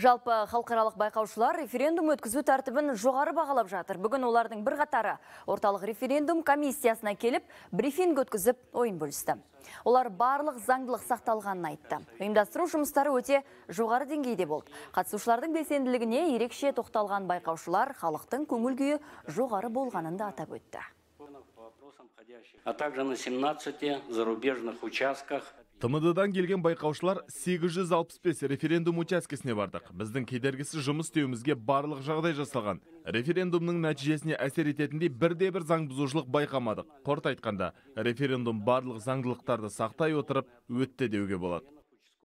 Жалпы халықаралық байқаушылар референдум өткізу тәртібін жоғары бағалап жатыр. Бүгін олардың бір қатары орталық референдум комиссиясына келіп, брифинг өткізіп ойын бөлісті. Олар барлық заңдылық сақталғанын айтты. Ұйымдастыру жұмыстары өте жоғары деңгейде болды. Қатысушылардың белсенділігіне ерекше тоқталған байқаушылар халықтың көңіл күйі жоғары болғанын да атап өтті а также на 17 зарубежных участках. тмд келген байқаушылар 865 референдум учаскесіне бардық. Біздің кедергісі жұмыс теуімізге барлық жағдай жасалған. Референдумның нәтижесіне әсер ететіндей бірде-бір заң бұзушылық байқамадық. Қорт айтқанда, референдум барлық заңдылықтарды сақтай отырып өтті деуге болады.